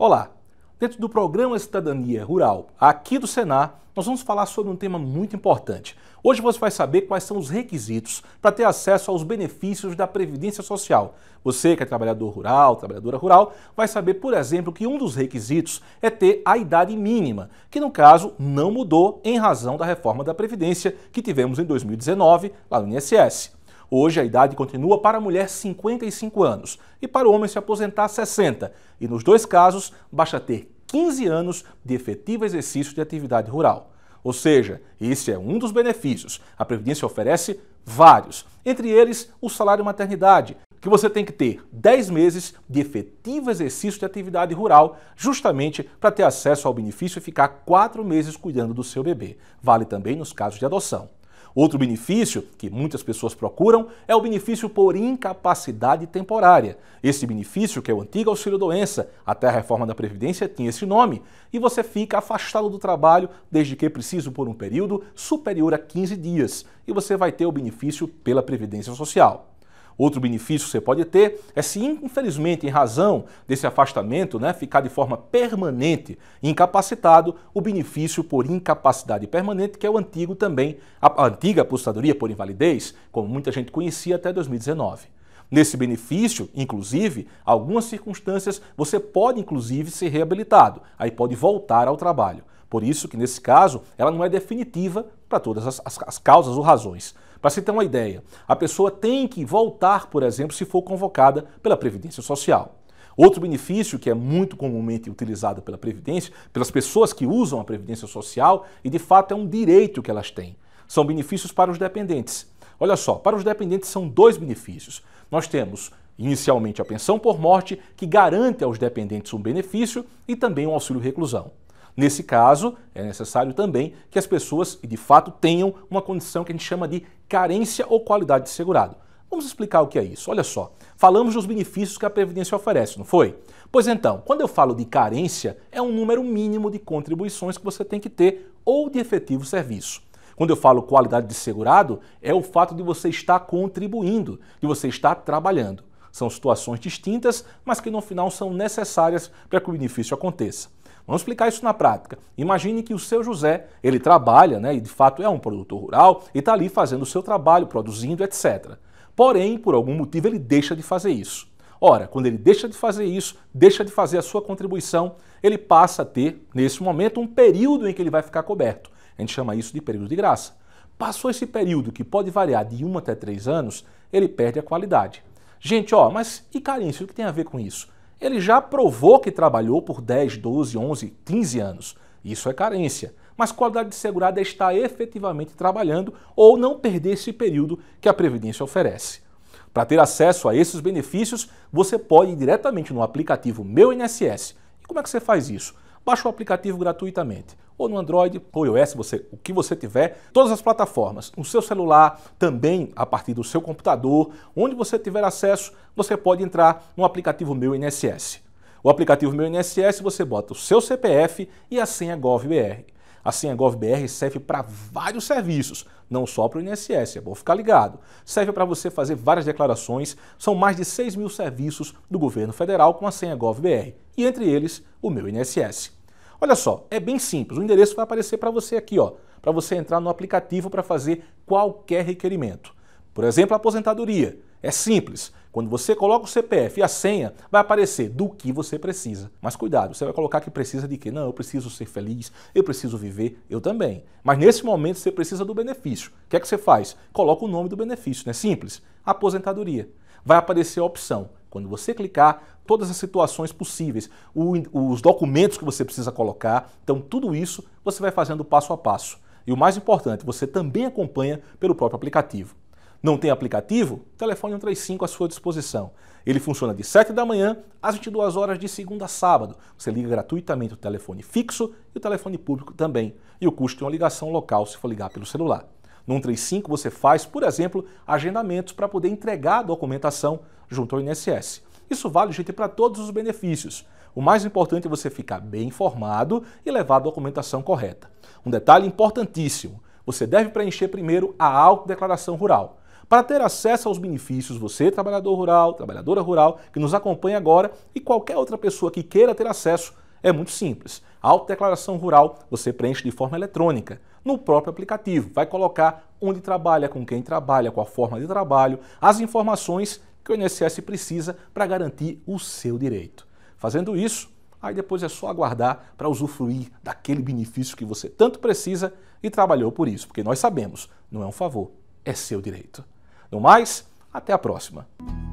Olá! Dentro do programa Cidadania Rural, aqui do Senar, nós vamos falar sobre um tema muito importante. Hoje você vai saber quais são os requisitos para ter acesso aos benefícios da Previdência Social. Você que é trabalhador rural, trabalhadora rural, vai saber, por exemplo, que um dos requisitos é ter a idade mínima, que no caso não mudou em razão da reforma da Previdência que tivemos em 2019 lá no INSS. Hoje a idade continua para a mulher 55 anos e para o homem se aposentar 60, e nos dois casos basta ter 15 anos de efetivo exercício de atividade rural. Ou seja, esse é um dos benefícios. A Previdência oferece vários, entre eles o salário maternidade, que você tem que ter 10 meses de efetivo exercício de atividade rural, justamente para ter acesso ao benefício e ficar 4 meses cuidando do seu bebê. Vale também nos casos de adoção. Outro benefício que muitas pessoas procuram é o benefício por incapacidade temporária. Esse benefício, que é o antigo auxílio-doença, até a reforma da Previdência tinha esse nome, e você fica afastado do trabalho desde que preciso por um período superior a 15 dias, e você vai ter o benefício pela Previdência Social. Outro benefício que você pode ter é se, infelizmente, em razão desse afastamento, né, ficar de forma permanente incapacitado, o benefício por incapacidade permanente, que é o antigo também, a antiga aposentadoria por invalidez, como muita gente conhecia até 2019. Nesse benefício, inclusive, algumas circunstâncias você pode inclusive ser reabilitado, aí pode voltar ao trabalho. Por isso que nesse caso ela não é definitiva para todas as, as, as causas ou razões. Para se ter uma ideia, a pessoa tem que voltar, por exemplo, se for convocada pela Previdência Social. Outro benefício que é muito comumente utilizado pela Previdência, pelas pessoas que usam a Previdência Social, e de fato é um direito que elas têm, são benefícios para os dependentes. Olha só, para os dependentes são dois benefícios. Nós temos inicialmente a pensão por morte, que garante aos dependentes um benefício, e também um auxílio reclusão. Nesse caso, é necessário também que as pessoas, de fato, tenham uma condição que a gente chama de carência ou qualidade de segurado. Vamos explicar o que é isso. Olha só, falamos dos benefícios que a Previdência oferece, não foi? Pois então, quando eu falo de carência, é um número mínimo de contribuições que você tem que ter ou de efetivo serviço. Quando eu falo qualidade de segurado, é o fato de você estar contribuindo, de você estar trabalhando. São situações distintas, mas que no final são necessárias para que o benefício aconteça. Vamos explicar isso na prática. Imagine que o seu José, ele trabalha, né, e de fato é um produtor rural, e está ali fazendo o seu trabalho, produzindo, etc. Porém, por algum motivo, ele deixa de fazer isso. Ora, quando ele deixa de fazer isso, deixa de fazer a sua contribuição, ele passa a ter, nesse momento, um período em que ele vai ficar coberto. A gente chama isso de período de graça. Passou esse período, que pode variar de 1 até 3 anos, ele perde a qualidade. Gente, ó, mas e carência, o que tem a ver com isso? Ele já provou que trabalhou por 10, 12, 11, 15 anos. Isso é carência. Mas qualidade de segurada é estar efetivamente trabalhando ou não perder esse período que a Previdência oferece. Para ter acesso a esses benefícios, você pode ir diretamente no aplicativo Meu INSS. E como é que você faz isso? Baixa o aplicativo gratuitamente ou no Android ou iOS, você, o que você tiver, todas as plataformas, no seu celular, também a partir do seu computador, onde você tiver acesso, você pode entrar no aplicativo Meu INSS. O aplicativo Meu INSS você bota o seu CPF e a senha GovBR. A senha GovBR serve para vários serviços, não só para o INSS, é bom ficar ligado. Serve para você fazer várias declarações, são mais de 6 mil serviços do governo federal com a senha GovBR, e entre eles o Meu INSS. Olha só, é bem simples. O endereço vai aparecer para você aqui, ó, para você entrar no aplicativo para fazer qualquer requerimento. Por exemplo, a aposentadoria. É simples. Quando você coloca o CPF e a senha, vai aparecer do que você precisa. Mas cuidado, você vai colocar que precisa de quê? Não, eu preciso ser feliz, eu preciso viver, eu também. Mas nesse momento você precisa do benefício. O que é que você faz? Coloca o nome do benefício, não é simples? Aposentadoria. Vai aparecer a opção quando você clicar, todas as situações possíveis, o, os documentos que você precisa colocar, então tudo isso você vai fazendo passo a passo. E o mais importante, você também acompanha pelo próprio aplicativo. Não tem aplicativo? Telefone 135 à sua disposição. Ele funciona de 7 da manhã às 22 horas de segunda a sábado. Você liga gratuitamente o telefone fixo e o telefone público também. E o custo de uma ligação local se for ligar pelo celular. No 135 você faz, por exemplo, agendamentos para poder entregar a documentação junto ao INSS. Isso vale, gente, para todos os benefícios. O mais importante é você ficar bem informado e levar a documentação correta. Um detalhe importantíssimo: você deve preencher primeiro a autodeclaração rural. Para ter acesso aos benefícios, você, trabalhador rural, trabalhadora rural, que nos acompanha agora e qualquer outra pessoa que queira ter acesso, é muito simples. A autodeclaração rural você preenche de forma eletrônica no próprio aplicativo. Vai colocar onde trabalha, com quem trabalha, qual forma de trabalho, as informações que o INSS precisa para garantir o seu direito. Fazendo isso, aí depois é só aguardar para usufruir daquele benefício que você tanto precisa e trabalhou por isso, porque nós sabemos, não é um favor, é seu direito. No mais, até a próxima.